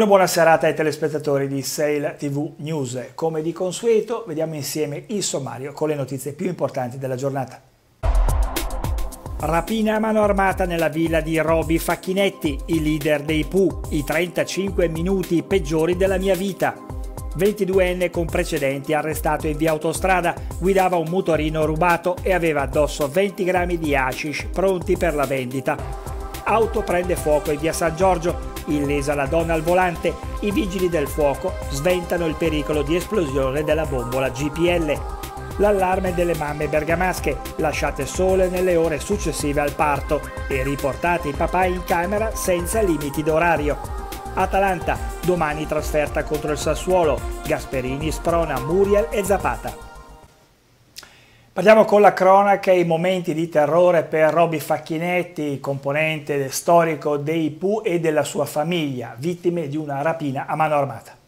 Una buona serata ai telespettatori di Sail TV News. Come di consueto, vediamo insieme il sommario con le notizie più importanti della giornata. Rapina a mano armata nella villa di Roby Facchinetti, il leader dei Pooh, i 35 minuti peggiori della mia vita. 22enne con precedenti arrestato in via autostrada, guidava un motorino rubato e aveva addosso 20 grammi di hashish pronti per la vendita auto prende fuoco in via San Giorgio, illesa la donna al volante, i vigili del fuoco sventano il pericolo di esplosione della bombola GPL. L'allarme delle mamme bergamasche, lasciate sole nelle ore successive al parto e riportate i papà in camera senza limiti d'orario. Atalanta, domani trasferta contro il Sassuolo, Gasperini sprona Muriel e Zapata. Parliamo con la cronaca i momenti di terrore per Roby Facchinetti, componente storico dei Pooh e della sua famiglia, vittime di una rapina a mano armata.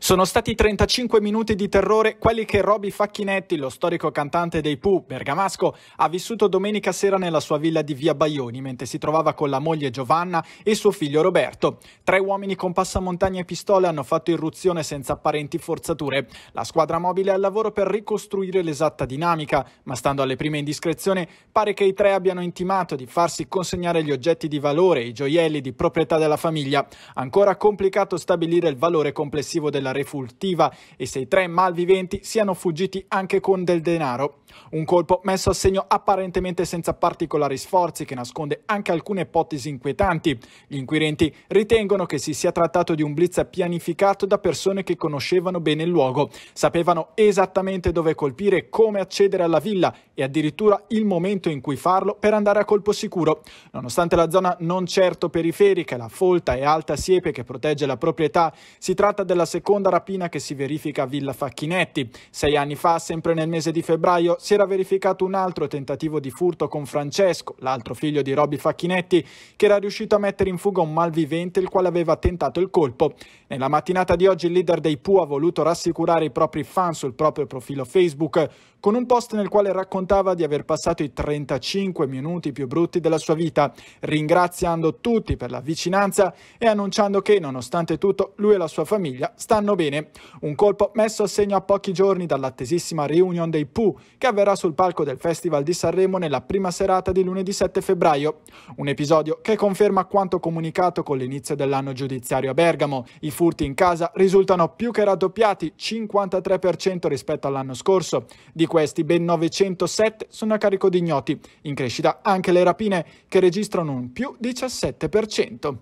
Sono stati 35 minuti di terrore quelli che Roby Facchinetti, lo storico cantante dei Pooh, bergamasco, ha vissuto domenica sera nella sua villa di Via Baioni mentre si trovava con la moglie Giovanna e suo figlio Roberto. Tre uomini con passamontagna e pistole hanno fatto irruzione senza apparenti forzature. La squadra mobile è al lavoro per ricostruire l'esatta dinamica, ma stando alle prime indiscrezioni pare che i tre abbiano intimato di farsi consegnare gli oggetti di valore, i gioielli di proprietà della famiglia. Ancora complicato stabilire il valore complessivo della refultiva e se i tre malviventi siano fuggiti anche con del denaro. Un colpo messo a segno apparentemente senza particolari sforzi che nasconde anche alcune ipotesi inquietanti. Gli inquirenti ritengono che si sia trattato di un blitz pianificato da persone che conoscevano bene il luogo, sapevano esattamente dove colpire, come accedere alla villa e addirittura il momento in cui farlo per andare a colpo sicuro. Nonostante la zona non certo periferica, la folta e alta siepe che protegge la proprietà, si tratta della seconda rapina che si verifica a Villa Facchinetti. Sei anni fa, sempre nel mese di febbraio, si era verificato un altro tentativo di furto con Francesco, l'altro figlio di Robby Facchinetti, che era riuscito a mettere in fuga un malvivente il quale aveva tentato il colpo. Nella mattinata di oggi il leader dei PU ha voluto rassicurare i propri fan sul proprio profilo Facebook con un post nel quale raccontava di aver passato i 35 minuti più brutti della sua vita, ringraziando tutti per la vicinanza e annunciando che, nonostante tutto, lui e la sua famiglia stanno bene. Un colpo messo a segno a pochi giorni dall'attesissima reunion dei Pooh, che avverrà sul palco del Festival di Sanremo nella prima serata di lunedì 7 febbraio. Un episodio che conferma quanto comunicato con l'inizio dell'anno giudiziario a Bergamo. I furti in casa risultano più che raddoppiati, 53% rispetto all'anno scorso. Di questi ben 907 sono a carico di ignoti, in crescita anche le rapine che registrano un più 17%.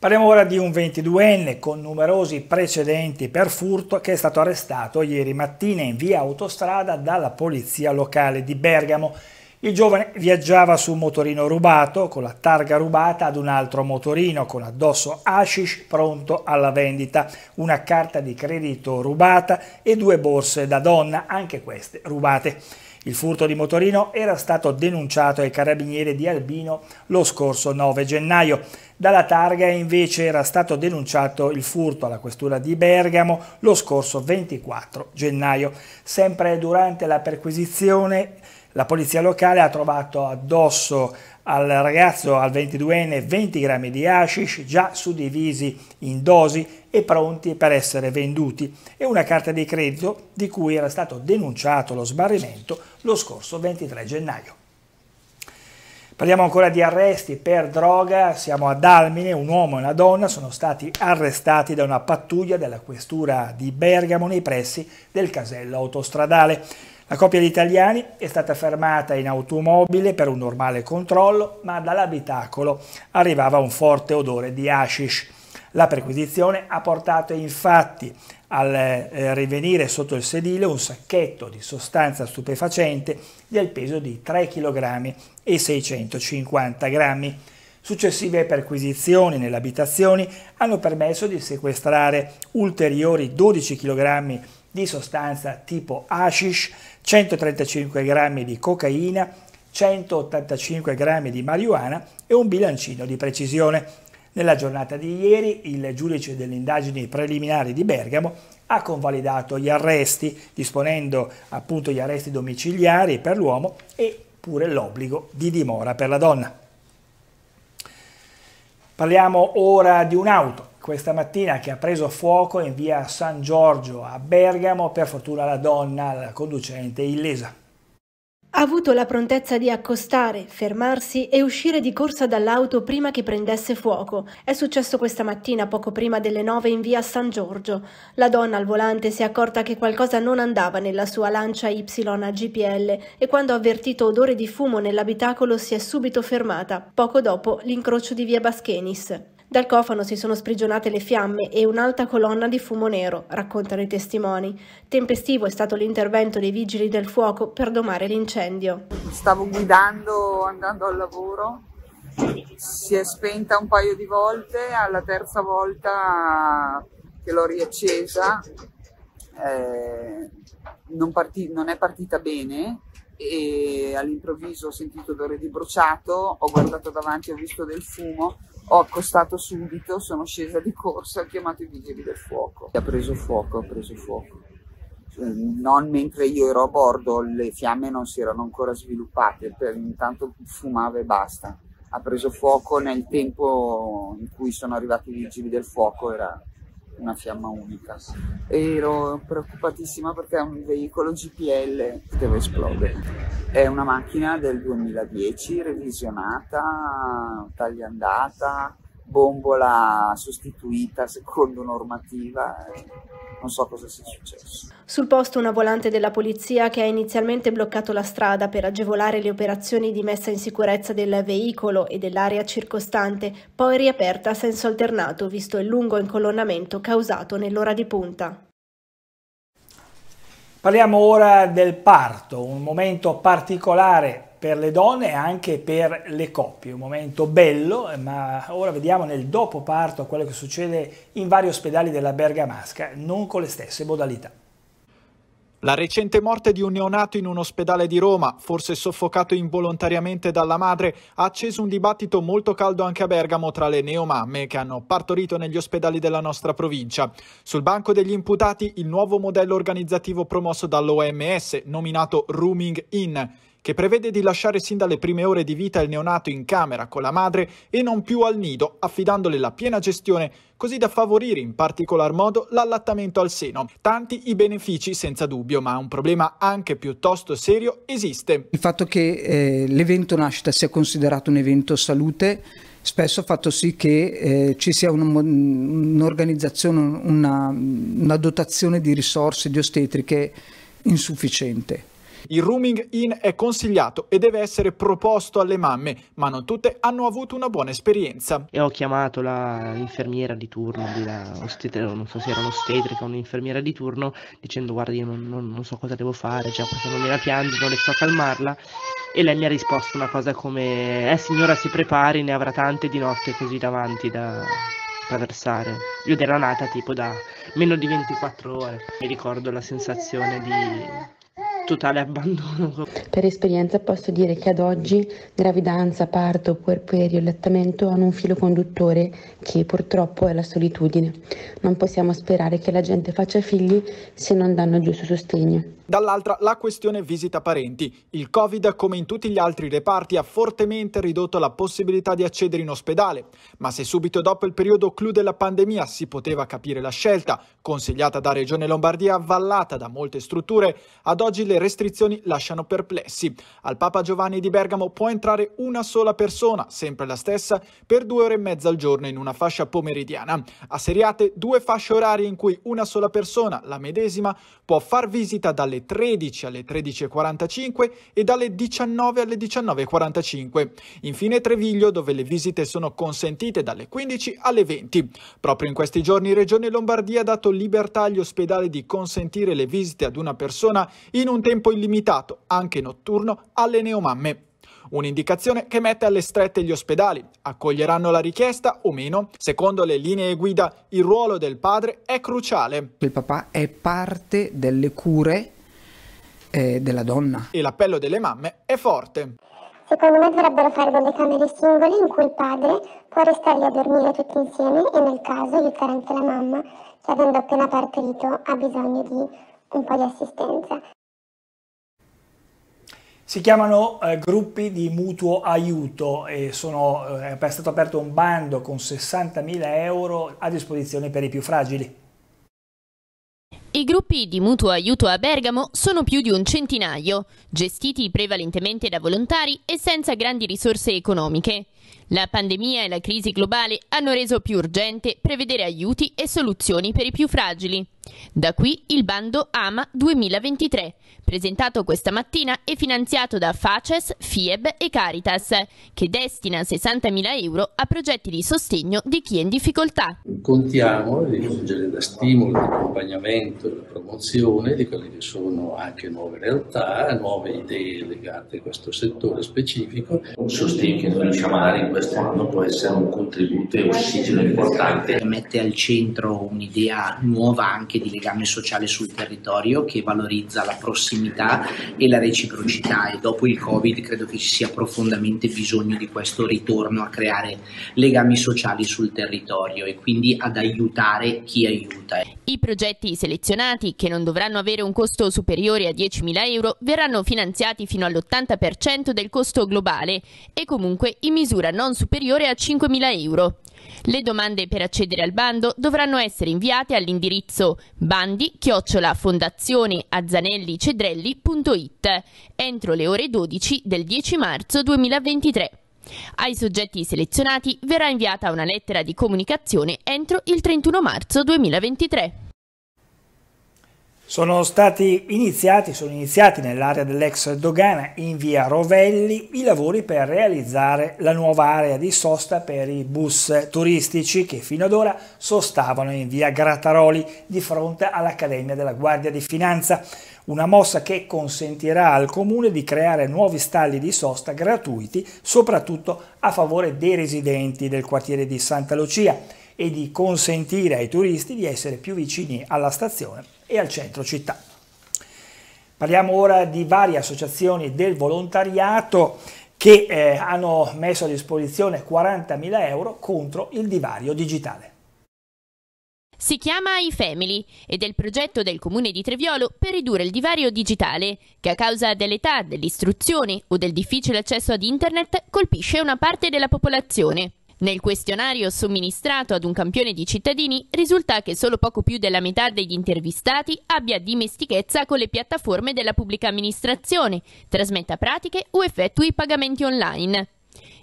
Parliamo ora di un 22enne con numerosi precedenti per furto che è stato arrestato ieri mattina in via autostrada dalla polizia locale di Bergamo. Il giovane viaggiava su un motorino rubato con la targa rubata ad un altro motorino con addosso hashish pronto alla vendita, una carta di credito rubata e due borse da donna, anche queste rubate. Il furto di motorino era stato denunciato ai carabinieri di Albino lo scorso 9 gennaio. Dalla targa invece era stato denunciato il furto alla questura di Bergamo lo scorso 24 gennaio. Sempre durante la perquisizione la polizia locale ha trovato addosso al ragazzo, al 22enne, 20 grammi di hashish già suddivisi in dosi e pronti per essere venduti e una carta di credito di cui era stato denunciato lo sbarrimento lo scorso 23 gennaio. Parliamo ancora di arresti per droga, siamo a Dalmine, un uomo e una donna sono stati arrestati da una pattuglia della questura di Bergamo nei pressi del casello autostradale. La coppia di italiani è stata fermata in automobile per un normale controllo, ma dall'abitacolo arrivava un forte odore di hashish. La perquisizione ha portato infatti al eh, rivenire sotto il sedile un sacchetto di sostanza stupefacente del peso di 3 kg e 650 grammi. Successive perquisizioni nelle abitazioni hanno permesso di sequestrare ulteriori 12 kg di sostanza tipo hashish, 135 g di cocaina, 185 g di marijuana e un bilancino di precisione. Nella giornata di ieri il giudice delle indagini preliminari di Bergamo ha convalidato gli arresti, disponendo appunto gli arresti domiciliari per l'uomo e pure l'obbligo di dimora per la donna. Parliamo ora di un'auto questa mattina che ha preso fuoco in via San Giorgio a Bergamo, per fortuna la donna, la conducente illesa. Ha avuto la prontezza di accostare, fermarsi e uscire di corsa dall'auto prima che prendesse fuoco. È successo questa mattina poco prima delle nove in via San Giorgio. La donna al volante si è accorta che qualcosa non andava nella sua lancia Y a GPL e quando ha avvertito odore di fumo nell'abitacolo si è subito fermata. Poco dopo l'incrocio di via Baschenis. Dal cofano si sono sprigionate le fiamme e un'alta colonna di fumo nero, raccontano i testimoni. Tempestivo è stato l'intervento dei vigili del fuoco per domare l'incendio. Stavo guidando andando al lavoro, si è spenta un paio di volte, alla terza volta che l'ho riaccesa eh, non, partì, non è partita bene e all'improvviso ho sentito odore di bruciato, ho guardato davanti, e ho visto del fumo ho accostato subito, sono scesa di corsa, ho chiamato i vigili del fuoco. Ha preso fuoco, ha preso fuoco. Mm, non mentre io ero a bordo, le fiamme non si erano ancora sviluppate, per, intanto fumava e basta. Ha preso fuoco nel tempo in cui sono arrivati i vigili del fuoco, era una fiamma unica. Ero preoccupatissima perché è un veicolo GPL che deve esplodere. È una macchina del 2010, revisionata, tagliandata, bombola sostituita secondo normativa. Eh, non so cosa sia successo. Sul posto una volante della polizia che ha inizialmente bloccato la strada per agevolare le operazioni di messa in sicurezza del veicolo e dell'area circostante, poi riaperta a senso alternato visto il lungo incolonnamento causato nell'ora di punta. Parliamo ora del parto, un momento particolare per le donne e anche per le coppie. Un momento bello, ma ora vediamo nel dopo parto quello che succede in vari ospedali della Bergamasca, non con le stesse modalità. La recente morte di un neonato in un ospedale di Roma, forse soffocato involontariamente dalla madre, ha acceso un dibattito molto caldo anche a Bergamo tra le neomamme che hanno partorito negli ospedali della nostra provincia. Sul banco degli imputati il nuovo modello organizzativo promosso dall'OMS, nominato Rooming In, che prevede di lasciare sin dalle prime ore di vita il neonato in camera con la madre e non più al nido, affidandole la piena gestione, così da favorire in particolar modo l'allattamento al seno. Tanti i benefici senza dubbio, ma un problema anche piuttosto serio esiste. Il fatto che eh, l'evento nascita sia considerato un evento salute spesso ha fatto sì che eh, ci sia un'organizzazione, una, una dotazione di risorse, di ostetriche insufficiente. Il rooming in è consigliato e deve essere proposto alle mamme, ma non tutte hanno avuto una buona esperienza. E ho chiamato l'infermiera di turno, di là, non so se era un'ostetrica o un'infermiera di turno, dicendo guardi non, non, non, so cosa devo fare, cioè questa non me la piange, non riesco a calmarla. E lei mi ha risposto una cosa come, eh signora si prepari, ne avrà tante di notte così davanti da, attraversare. Io ero nata tipo da meno di 24 ore. Mi ricordo la sensazione di totale abbandono. Per esperienza posso dire che ad oggi gravidanza, parto, puerperio, allattamento hanno un filo conduttore che purtroppo è la solitudine. Non possiamo sperare che la gente faccia figli se non danno il giusto sostegno. Dall'altra la questione visita parenti. Il Covid, come in tutti gli altri reparti, ha fortemente ridotto la possibilità di accedere in ospedale, ma se subito dopo il periodo clou della pandemia si poteva capire la scelta, consigliata da Regione Lombardia, avvallata da molte strutture, ad oggi le restrizioni lasciano perplessi. Al Papa Giovanni di Bergamo può entrare una sola persona, sempre la stessa, per due ore e mezza al giorno in una fascia pomeridiana. Asseriate due fasce orarie in cui una sola persona, la medesima, può far visita dalle 13 alle 13.45 e dalle 19 alle 19.45. Infine Treviglio, dove le visite sono consentite dalle 15 alle 20. Proprio in questi giorni Regione Lombardia ha dato libertà agli ospedali di consentire le visite ad una persona in un tempo illimitato, anche notturno, alle neomamme. Un'indicazione che mette alle strette gli ospedali. Accoglieranno la richiesta o meno? Secondo le linee guida, il ruolo del padre è cruciale. Il papà è parte delle cure eh, della donna. E l'appello delle mamme è forte. Secondo me dovrebbero fare delle camere singole in cui il padre può restare a dormire tutti insieme e nel caso aiutare anche la mamma che avendo appena partorito ha bisogno di un po' di assistenza. Si chiamano eh, gruppi di mutuo aiuto e sono, eh, è stato aperto un bando con 60.000 euro a disposizione per i più fragili. I gruppi di mutuo aiuto a Bergamo sono più di un centinaio, gestiti prevalentemente da volontari e senza grandi risorse economiche. La pandemia e la crisi globale hanno reso più urgente prevedere aiuti e soluzioni per i più fragili. Da qui il bando AMA 2023, presentato questa mattina e finanziato da Faces, FIEB e Caritas, che destina 60.000 euro a progetti di sostegno di chi è in difficoltà. Contiamo di giungere da stimolo, di accompagnamento, di promozione di quelle che sono anche nuove realtà, nuove idee legate a questo settore specifico. Un sostegno che noi riusciamo a dare in questo quest'anno può essere un contributo e ossigeno importante. Mette al centro un'idea nuova anche di legame sociale sul territorio che valorizza la prossimità e la reciprocità e dopo il Covid credo che ci sia profondamente bisogno di questo ritorno a creare legami sociali sul territorio e quindi ad aiutare chi aiuta. I progetti selezionati, che non dovranno avere un costo superiore a 10.000 euro, verranno finanziati fino all'80% del costo globale e comunque in misura non non superiore a 5.000 euro. Le domande per accedere al bando dovranno essere inviate all'indirizzo bandi-fondazioneazzanellicedrelli.it fondazione entro le ore 12 del 10 marzo 2023. Ai soggetti selezionati verrà inviata una lettera di comunicazione entro il 31 marzo 2023. Sono stati iniziati, sono iniziati nell'area dell'ex dogana in via Rovelli i lavori per realizzare la nuova area di sosta per i bus turistici che fino ad ora sostavano in via Grataroli di fronte all'Accademia della Guardia di Finanza, una mossa che consentirà al comune di creare nuovi stalli di sosta gratuiti soprattutto a favore dei residenti del quartiere di Santa Lucia e di consentire ai turisti di essere più vicini alla stazione e al centro città. Parliamo ora di varie associazioni del volontariato che eh, hanno messo a disposizione 40.000 euro contro il divario digitale. Si chiama iFamily ed è il progetto del comune di Treviolo per ridurre il divario digitale, che a causa dell'età, dell'istruzione o del difficile accesso ad internet colpisce una parte della popolazione. Nel questionario somministrato ad un campione di cittadini risulta che solo poco più della metà degli intervistati abbia dimestichezza con le piattaforme della pubblica amministrazione, trasmetta pratiche o effettui pagamenti online.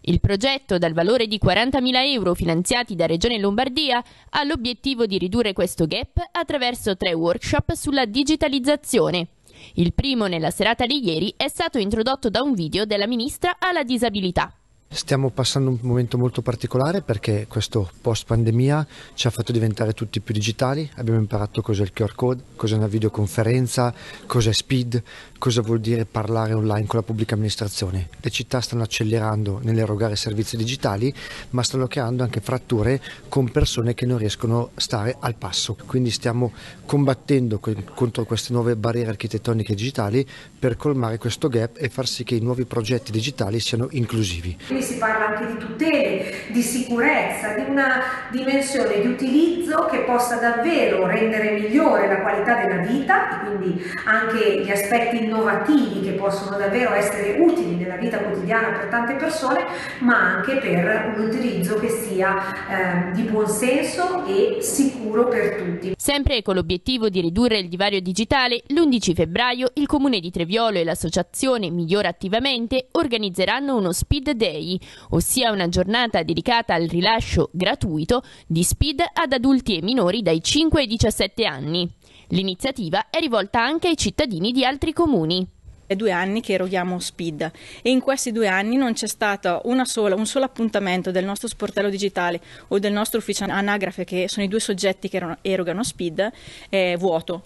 Il progetto, dal valore di 40.000 euro finanziati da Regione Lombardia, ha l'obiettivo di ridurre questo gap attraverso tre workshop sulla digitalizzazione. Il primo, nella serata di ieri, è stato introdotto da un video della Ministra alla disabilità. Stiamo passando un momento molto particolare perché questo post pandemia ci ha fatto diventare tutti più digitali, abbiamo imparato cos'è il QR code, cos'è una videoconferenza, cos'è speed, cosa vuol dire parlare online con la pubblica amministrazione. Le città stanno accelerando nell'erogare servizi digitali ma stanno creando anche fratture con persone che non riescono a stare al passo, quindi stiamo combattendo contro queste nuove barriere architettoniche digitali per colmare questo gap e far sì che i nuovi progetti digitali siano inclusivi quindi si parla anche di tutele, di sicurezza, di una dimensione di utilizzo che possa davvero rendere migliore la qualità della vita, quindi anche gli aspetti innovativi che possono davvero essere utili nella vita quotidiana per tante persone, ma anche per un utilizzo che sia eh, di buon senso e sicuro per tutti. Sempre con l'obiettivo di ridurre il divario digitale, l'11 febbraio il Comune di Treviolo e l'associazione Migliora Attivamente organizzeranno uno Speed Day Day, ossia una giornata dedicata al rilascio gratuito di speed ad adulti e minori dai 5 ai 17 anni. L'iniziativa è rivolta anche ai cittadini di altri comuni. È due anni che eroghiamo Speed e in questi due anni non c'è stato sola, un solo appuntamento del nostro sportello digitale o del nostro ufficio anagrafe, che sono i due soggetti che erogano Speed, eh, vuoto.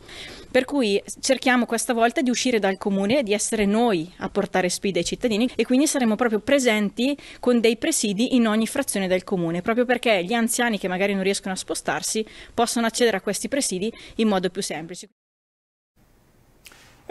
Per cui cerchiamo questa volta di uscire dal comune e di essere noi a portare Speed ai cittadini e quindi saremo proprio presenti con dei presidi in ogni frazione del comune, proprio perché gli anziani che magari non riescono a spostarsi possono accedere a questi presidi in modo più semplice.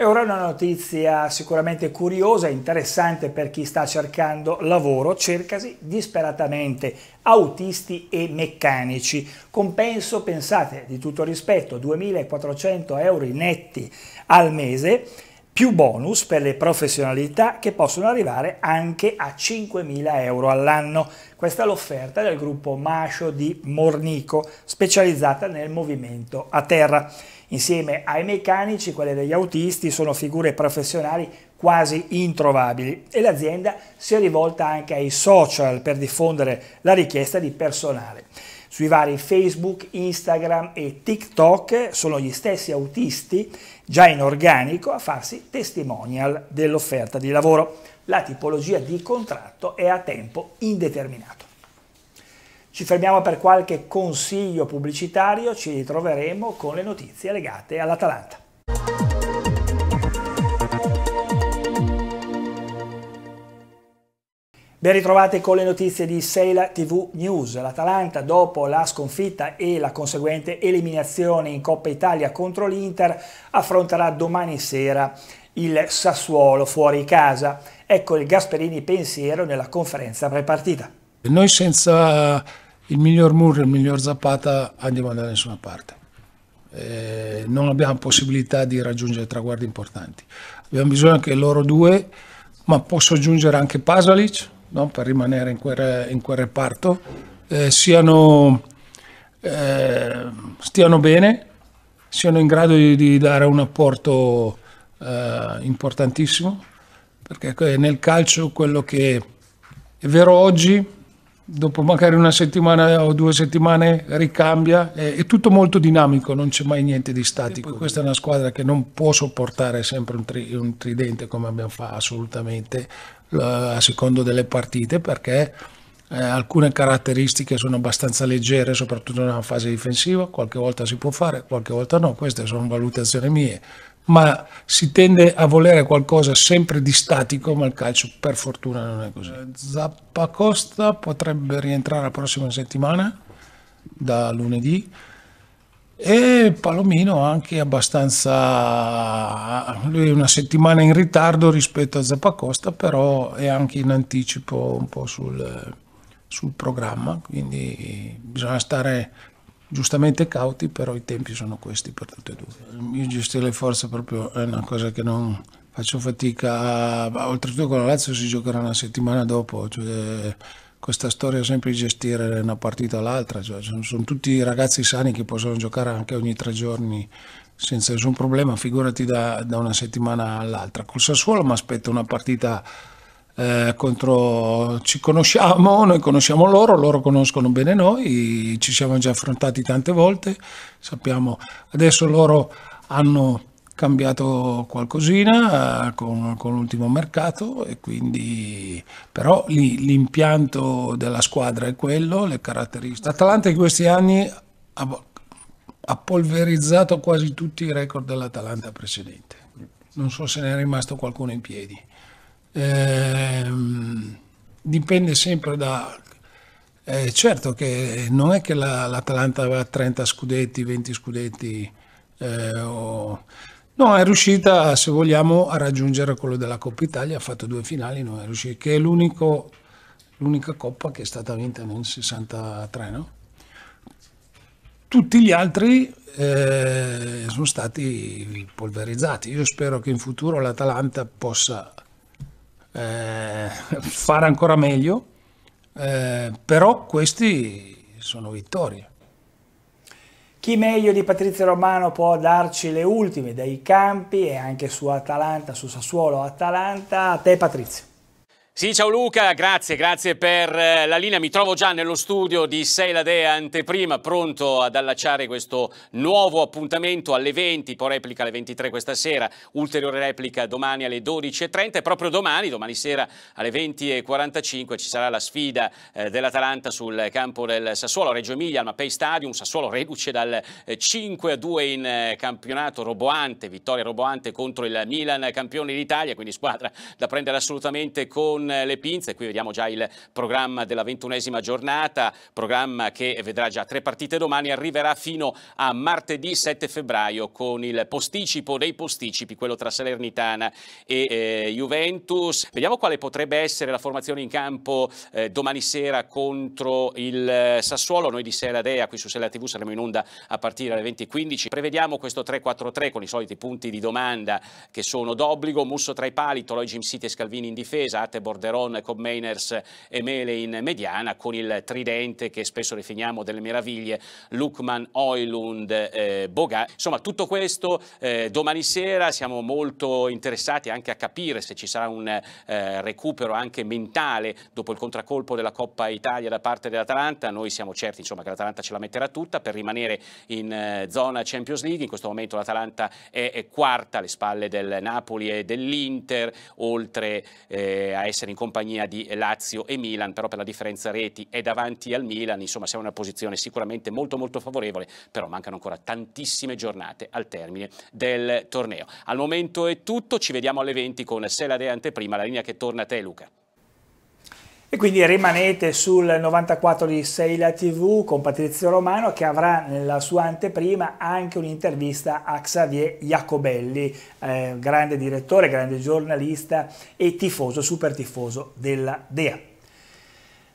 E ora una notizia sicuramente curiosa e interessante per chi sta cercando lavoro, cercasi disperatamente autisti e meccanici. Compenso, pensate, di tutto rispetto, 2.400 euro netti al mese, più bonus per le professionalità che possono arrivare anche a 5.000 euro all'anno. Questa è l'offerta del gruppo Mascio di Mornico, specializzata nel movimento a terra. Insieme ai meccanici, quelle degli autisti sono figure professionali quasi introvabili e l'azienda si è rivolta anche ai social per diffondere la richiesta di personale. Sui vari Facebook, Instagram e TikTok sono gli stessi autisti, già in organico, a farsi testimonial dell'offerta di lavoro. La tipologia di contratto è a tempo indeterminato. Ci fermiamo per qualche consiglio pubblicitario, ci ritroveremo con le notizie legate all'Atalanta. Ben ritrovati con le notizie di Sela TV News. L'Atalanta, dopo la sconfitta e la conseguente eliminazione in Coppa Italia contro l'Inter, affronterà domani sera il Sassuolo fuori casa. Ecco il Gasperini pensiero nella conferenza prepartita. Noi senza il miglior Murri, il miglior Zapata andiamo da nessuna parte. Eh, non abbiamo possibilità di raggiungere traguardi importanti. Abbiamo bisogno anche loro due, ma posso aggiungere anche Pasalic, no? per rimanere in quel, in quel reparto, eh, siano, eh, stiano bene, siano in grado di, di dare un apporto eh, importantissimo, perché eh, nel calcio quello che è vero oggi dopo magari una settimana o due settimane ricambia, è, è tutto molto dinamico, non c'è mai niente di statico. Questa è una squadra che non può sopportare sempre un, tri, un tridente come abbiamo fatto assolutamente a secondo delle partite perché eh, alcune caratteristiche sono abbastanza leggere, soprattutto nella fase difensiva, qualche volta si può fare, qualche volta no, queste sono valutazioni mie ma si tende a volere qualcosa sempre di statico, ma il calcio per fortuna non è così. Eh, Zappa Costa potrebbe rientrare la prossima settimana, da lunedì, e Palomino anche abbastanza, lui è una settimana in ritardo rispetto a Zappa Costa, però è anche in anticipo un po' sul, sul programma, quindi bisogna stare giustamente cauti, però i tempi sono questi per tutte e due. Io gestire le forze proprio è una cosa che non faccio fatica a... Oltretutto con la Lazio si giocherà una settimana dopo, cioè questa storia sempre di gestire una partita all'altra, cioè sono tutti ragazzi sani che possono giocare anche ogni tre giorni senza nessun problema, figurati da, da una settimana all'altra. Col Sassuolo mi aspetto una partita eh, contro, ci conosciamo, noi conosciamo loro, loro conoscono bene noi, ci siamo già affrontati tante volte, sappiamo, adesso loro hanno cambiato qualcosina eh, con, con l'ultimo mercato e quindi però l'impianto della squadra è quello, le caratteristiche. L'Atalanta in questi anni ha, ha polverizzato quasi tutti i record dell'Atalanta precedente. Non so se ne è rimasto qualcuno in piedi. Ehm, dipende sempre da... Eh, certo che non è che la, l'Atalanta aveva 30 scudetti, 20 scudetti, eh, o... no, è riuscita, se vogliamo, a raggiungere quello della Coppa Italia, ha fatto due finali, non è riuscita, che è l'unica coppa che è stata vinta nel 63, no? Tutti gli altri eh, sono stati polverizzati. Io spero che in futuro l'Atalanta possa eh, fare ancora meglio, eh, però questi sono vittorie. Chi meglio di Patrizio Romano può darci le ultime dei campi e anche su Atalanta, su Sassuolo Atalanta? A te Patrizio. Sì, ciao Luca, grazie, grazie per eh, la linea. Mi trovo già nello studio di Sei la Dea Anteprima, pronto ad allacciare questo nuovo appuntamento alle 20, poi replica alle 23 questa sera, ulteriore replica domani alle 12.30 e proprio domani, domani sera alle 20.45 ci sarà la sfida eh, dell'Atalanta sul campo del Sassuolo, Reggio Emilia, al Mapei Stadium, Sassuolo reduce dal 5 eh, a 2 in campionato, roboante, vittoria roboante contro il Milan, campione d'Italia, quindi squadra da prendere assolutamente con eh, le pinze. Qui vediamo già il programma della ventunesima giornata, programma che vedrà già tre partite domani, arriverà fino a martedì 7 febbraio con il posticipo dei posticipi, quello tra Salernitana e eh, Juventus. Vediamo quale potrebbe essere la formazione in campo eh, domani sera contro il eh, Sassuolo. Noi di Sera Dea qui su Sera TV saremo in onda a partire alle 20.15. Prevediamo questo 3-4-3 con i soliti punti di domanda che sono d'obbligo, Musso tra i pali, Toloi Jim City e Scalvini in difesa, Atebor Calderon con Mainers e Mele in mediana, con il tridente che spesso definiamo delle meraviglie, Lukman, Oilund, eh, Boga. Insomma, tutto questo eh, domani sera siamo molto interessati anche a capire se ci sarà un eh, recupero anche mentale dopo il contraccolpo della Coppa Italia da parte dell'Atalanta. Noi siamo certi insomma, che l'Atalanta ce la metterà tutta per rimanere in eh, zona Champions League. In questo momento l'Atalanta è, è quarta alle spalle del Napoli e dell'Inter, oltre eh, a essere in compagnia di Lazio e Milan, però per la differenza reti è davanti al Milan, insomma siamo in una posizione sicuramente molto molto favorevole, però mancano ancora tantissime giornate al termine del torneo. Al momento è tutto, ci vediamo alle 20 con Sela De Anteprima, la linea che torna a te Luca. E quindi rimanete sul 94 di Seila TV con Patrizio Romano che avrà nella sua anteprima anche un'intervista a Xavier Jacobelli, eh, grande direttore, grande giornalista e tifoso, super tifoso della DEA.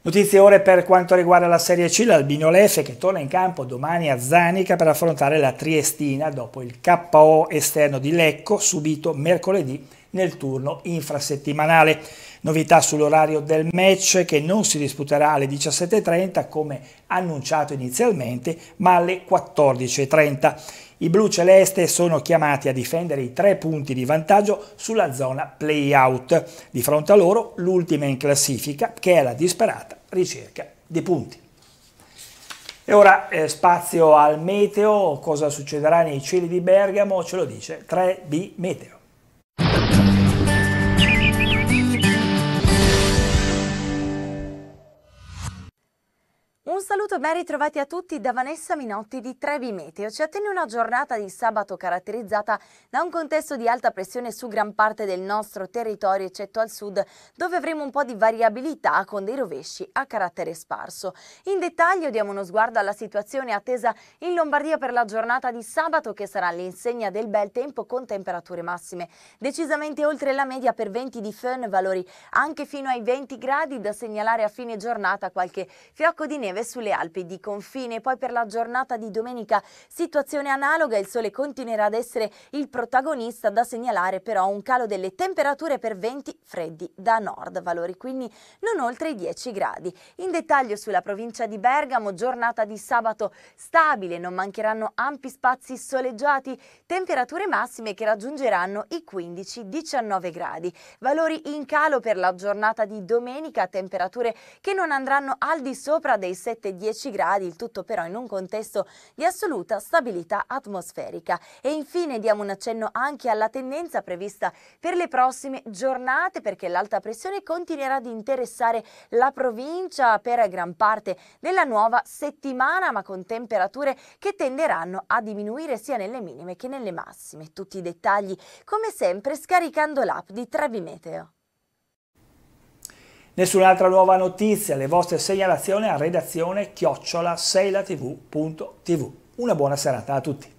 Notizie ore per quanto riguarda la Serie C, l'Albino Lefe che torna in campo domani a Zanica per affrontare la Triestina dopo il KO esterno di Lecco subito mercoledì nel turno infrasettimanale. Novità sull'orario del match che non si disputerà alle 17.30 come annunciato inizialmente, ma alle 14.30. I blu celeste sono chiamati a difendere i tre punti di vantaggio sulla zona playout. Di fronte a loro l'ultima in classifica che è la disperata ricerca di punti. E ora eh, spazio al meteo, cosa succederà nei cieli di Bergamo, ce lo dice 3B Meteo. Un saluto e ben ritrovati a tutti da Vanessa Minotti di Trevi Meteo. Ci attende una giornata di sabato caratterizzata da un contesto di alta pressione su gran parte del nostro territorio, eccetto al sud, dove avremo un po' di variabilità con dei rovesci a carattere sparso. In dettaglio diamo uno sguardo alla situazione attesa in Lombardia per la giornata di sabato che sarà l'insegna del bel tempo con temperature massime decisamente oltre la media per venti di Fön, valori anche fino ai 20 gradi da segnalare a fine giornata qualche fiocco di neve su sulle Alpi di confine. Poi per la giornata di domenica situazione analoga, il sole continuerà ad essere il protagonista, da segnalare però un calo delle temperature per venti freddi da nord, valori quindi non oltre i 10 gradi. In dettaglio sulla provincia di Bergamo, giornata di sabato stabile, non mancheranno ampi spazi soleggiati, temperature massime che raggiungeranno i 15-19 gradi. Valori in calo per la giornata di domenica, temperature che non andranno al di sopra dei 7 7-10 gradi, il tutto però in un contesto di assoluta stabilità atmosferica. E infine diamo un accenno anche alla tendenza prevista per le prossime giornate perché l'alta pressione continuerà ad interessare la provincia per gran parte della nuova settimana ma con temperature che tenderanno a diminuire sia nelle minime che nelle massime. Tutti i dettagli come sempre scaricando l'app di Trevi Meteo. Nessun'altra nuova notizia, le vostre segnalazioni a redazione chiocciola Una buona serata a tutti.